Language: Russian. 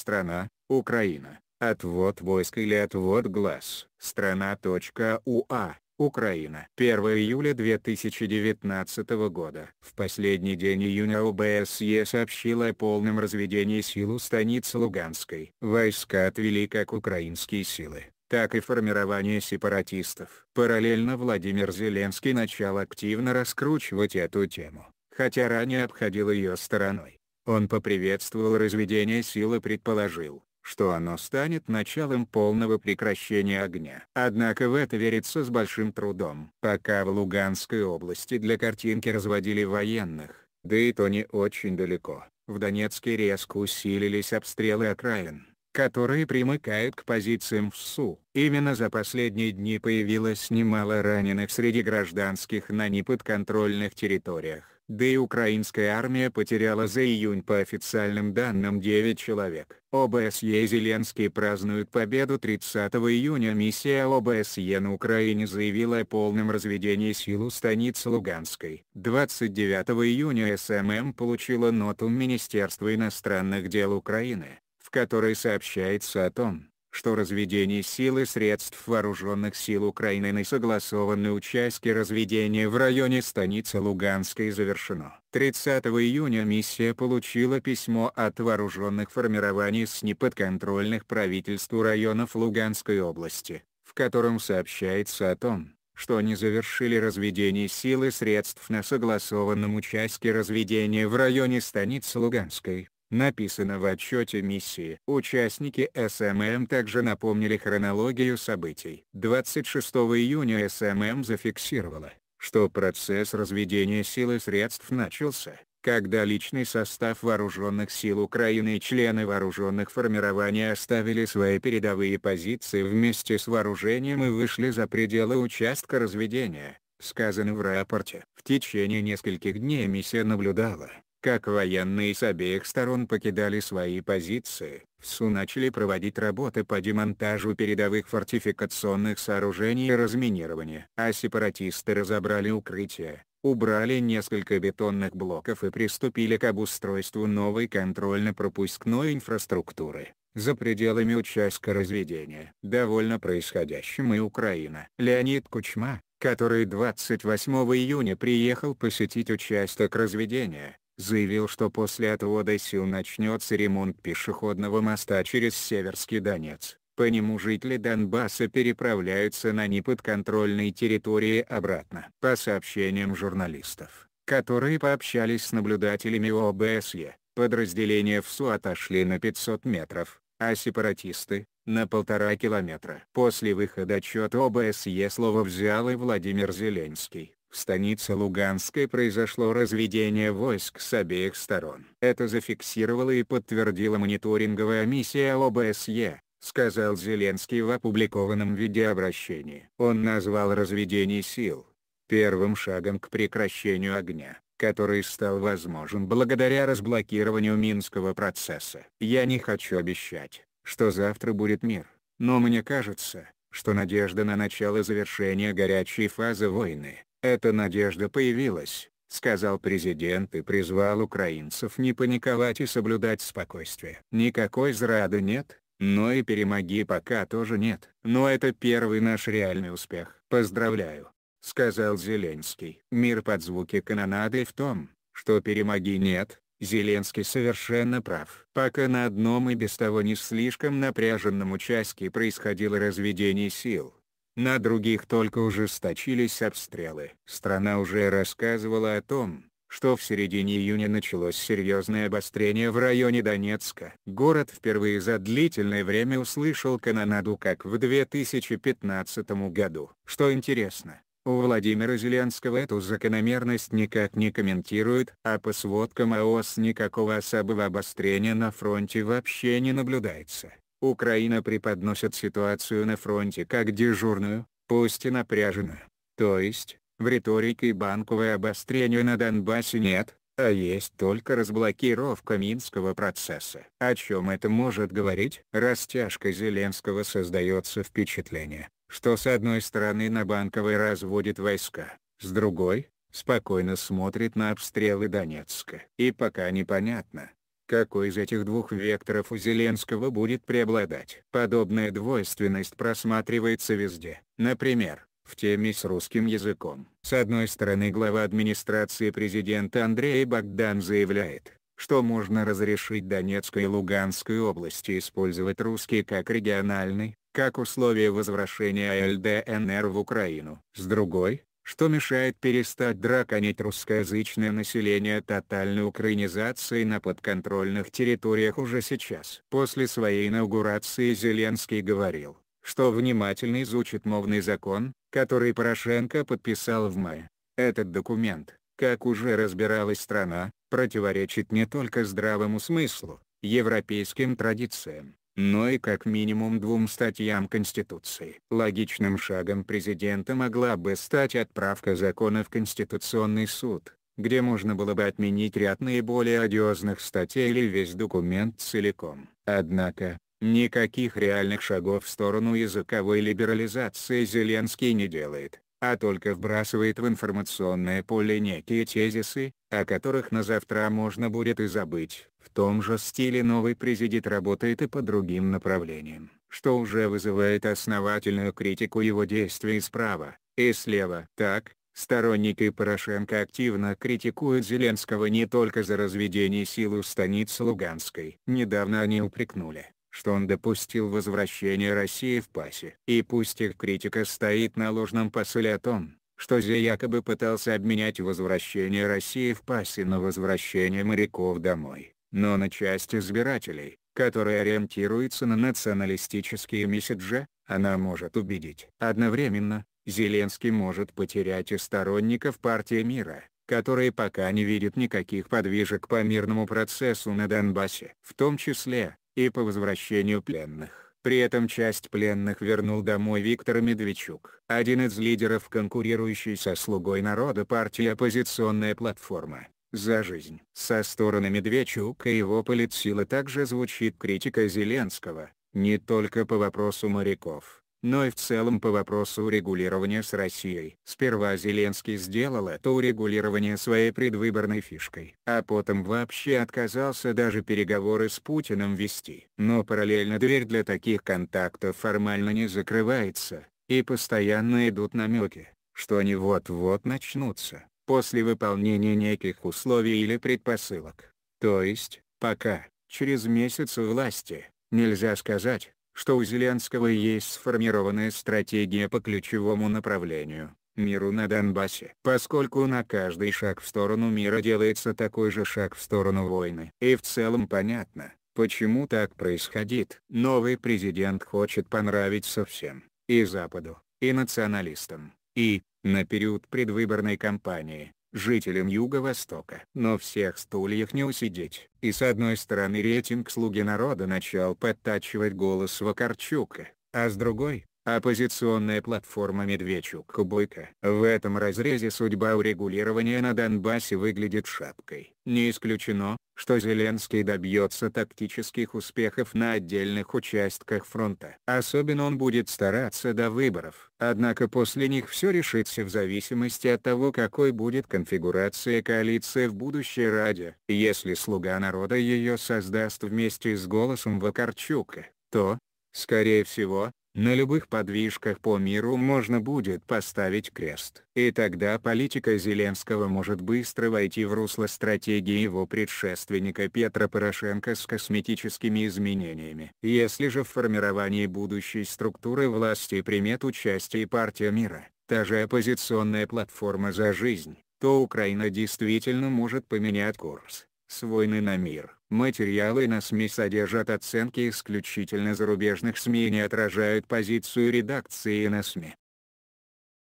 Страна, Украина, отвод войск или отвод глаз. Страна.уа, а, Украина. 1 июля 2019 года. В последний день июня ОБСЕ сообщила о полном разведении сил у станицы Луганской. Войска отвели как украинские силы, так и формирование сепаратистов. Параллельно Владимир Зеленский начал активно раскручивать эту тему, хотя ранее обходил ее стороной. Он поприветствовал разведение сил и предположил, что оно станет началом полного прекращения огня. Однако в это верится с большим трудом. Пока в Луганской области для картинки разводили военных, да и то не очень далеко, в Донецке резко усилились обстрелы окраин которые примыкают к позициям в СУ. Именно за последние дни появилось немало раненых среди гражданских на неподконтрольных территориях да и украинская армия потеряла за июнь по официальным данным 9 человек. ОБСЕ и Зеленский празднуют победу 30 июня миссия ОБСЕ на Украине заявила о полном разведении сил у станицы Луганской. 29 июня СММ получила ноту Министерства иностранных дел Украины, в которой сообщается о том, что разведение сил и средств вооруженных сил Украины на согласованной участке разведения в районе станицы Луганской завершено. 30 июня миссия получила письмо от вооруженных формирований с неподконтрольных правительству районов Луганской области, в котором сообщается о том, что они завершили разведение сил и средств на согласованном участке разведения в районе станицы Луганской, написано в отчете миссии. Участники СММ также напомнили хронологию событий. 26 июня СММ зафиксировала, что процесс разведения сил и средств начался, когда личный состав вооруженных сил Украины и члены вооруженных формирований оставили свои передовые позиции вместе с вооружением и вышли за пределы участка разведения сказано в рапорте. В течение нескольких дней миссия наблюдала, как военные с обеих сторон покидали свои позиции, в СУ начали проводить работы по демонтажу передовых фортификационных сооружений и разминирования. А сепаратисты разобрали укрытия, убрали несколько бетонных блоков и приступили к обустройству новой контрольно-пропускной инфраструктуры. За пределами участка разведения. Довольно происходящим и Украина. Леонид Кучма, который 28 июня приехал посетить участок разведения, заявил, что после отвода сил начнется ремонт пешеходного моста через Северский Донец. По нему жители Донбасса переправляются на неподконтрольные территории обратно. По сообщениям журналистов, которые пообщались с наблюдателями ОБСЕ, подразделения ФСУ отошли на 500 метров, а сепаратисты — на полтора километра. После выхода отчета ОБСЕ слово взял и Владимир Зеленский. В станице Луганской произошло разведение войск с обеих сторон. Это зафиксировала и подтвердила мониторинговая миссия ОБСЕ, сказал Зеленский в опубликованном видеообращении. Он назвал разведение сил первым шагом к прекращению огня, который стал возможен благодаря разблокированию Минского процесса. Я не хочу обещать, что завтра будет мир, но мне кажется, что надежда на начало завершения горячей фазы войны, «Эта надежда появилась», — сказал президент и призвал украинцев не паниковать и соблюдать спокойствие. «Никакой зрады нет, но и перемоги пока тоже нет. Но это первый наш реальный успех. Поздравляю», — сказал Зеленский. Мир под звуки канонады в том, что перемоги нет, Зеленский совершенно прав. Пока на одном и без того не слишком напряженном участке происходило разведение сил, на других только ужесточились обстрелы. Страна уже рассказывала о том, что в середине июня началось серьезное обострение в районе Донецка. Город впервые за длительное время услышал канонаду как в 2015 году. Что интересно, у Владимира Зеленского эту закономерность никак не комментируют, а по сводкам АОС никакого особого обострения на фронте вообще не наблюдается. Украина преподносит ситуацию на фронте как дежурную, пусть и напряженную. То есть, в риторике банковое обострение на Донбассе нет, а есть только разблокировка Минского процесса. О чем это может говорить? Растяжкой Зеленского создается впечатление, что с одной стороны на Банковой разводит войска, с другой, спокойно смотрит на обстрелы Донецка. И пока непонятно, какой из этих двух векторов у Зеленского будет преобладать. Подобная двойственность просматривается везде. Например, в теме с русским языком. С одной стороны глава администрации президента Андрей Богдан заявляет, что можно разрешить Донецкой и Луганской области использовать русский как региональный, как условие возвращения ЛДНР в Украину. С другой, что мешает перестать драконить русскоязычное население тотальной украинизации на подконтрольных территориях уже сейчас. После своей инаугурации Зеленский говорил, что внимательно изучит мовный закон, который Порошенко подписал в мае. Этот документ, как уже разбиралась страна, противоречит не только здравому смыслу, европейским традициям, но и как минимум двум статьям Конституции. Логичным шагом президента могла бы стать отправка закона в Конституционный суд, где можно было бы отменить ряд наиболее одиозных статей или весь документ целиком. Однако, никаких реальных шагов в сторону языковой либерализации Зеленский не делает а только вбрасывает в информационное поле некие тезисы, о которых на завтра можно будет и забыть. В том же стиле новый президент работает и по другим направлениям, что уже вызывает основательную критику его действий справа и слева. Так, сторонники Порошенко активно критикуют Зеленского не только за разведение сил у станицы Луганской. Недавно они упрекнули что он допустил возвращение России в ПАСе. И пусть их критика стоит на ложном посыле о том, что Зе якобы пытался обменять возвращение России в ПАСе на возвращение моряков домой, но на часть избирателей, которые ориентируются на националистические месседжи, она может убедить. Одновременно, Зеленский может потерять и сторонников партии мира, которые пока не видят никаких подвижек по мирному процессу на Донбассе. В том числе, и по возвращению пленных. При этом часть пленных вернул домой Виктор Медведчук. Один из лидеров конкурирующей со «Слугой народа» партии «Оппозиционная платформа» за жизнь. Со стороны Медведчука и его политсилы также звучит критика Зеленского, не только по вопросу моряков но и в целом по вопросу урегулирования с Россией. Сперва Зеленский сделал это урегулирование своей предвыборной фишкой, а потом вообще отказался даже переговоры с Путиным вести. Но параллельно дверь для таких контактов формально не закрывается, и постоянно идут намеки, что они вот-вот начнутся, после выполнения неких условий или предпосылок. То есть, пока, через месяц у власти, нельзя сказать, что у Зеленского есть сформированная стратегия по ключевому направлению – миру на Донбассе. Поскольку на каждый шаг в сторону мира делается такой же шаг в сторону войны. И в целом понятно, почему так происходит. Новый президент хочет понравиться всем, и Западу, и националистам, и, на период предвыборной кампании, жителям Юго-Востока. Но всех стульях не усидеть. И с одной стороны рейтинг «Слуги народа» начал подтачивать голос Вакарчука, а с другой, Оппозиционная платформа Медведчук-Бойко. В этом разрезе судьба урегулирования на Донбассе выглядит шапкой. Не исключено, что Зеленский добьется тактических успехов на отдельных участках фронта. Особенно он будет стараться до выборов. Однако после них все решится в зависимости от того какой будет конфигурация коалиции в будущей Раде. Если «Слуга народа» ее создаст вместе с голосом Вакарчука, то, скорее всего, на любых подвижках по миру можно будет поставить крест. И тогда политика Зеленского может быстро войти в русло стратегии его предшественника Петра Порошенко с косметическими изменениями. Если же в формировании будущей структуры власти примет участие партия мира, та же оппозиционная платформа «За жизнь», то Украина действительно может поменять курс с войны на мир. Материалы на СМИ содержат оценки исключительно зарубежных СМИ и не отражают позицию редакции на СМИ.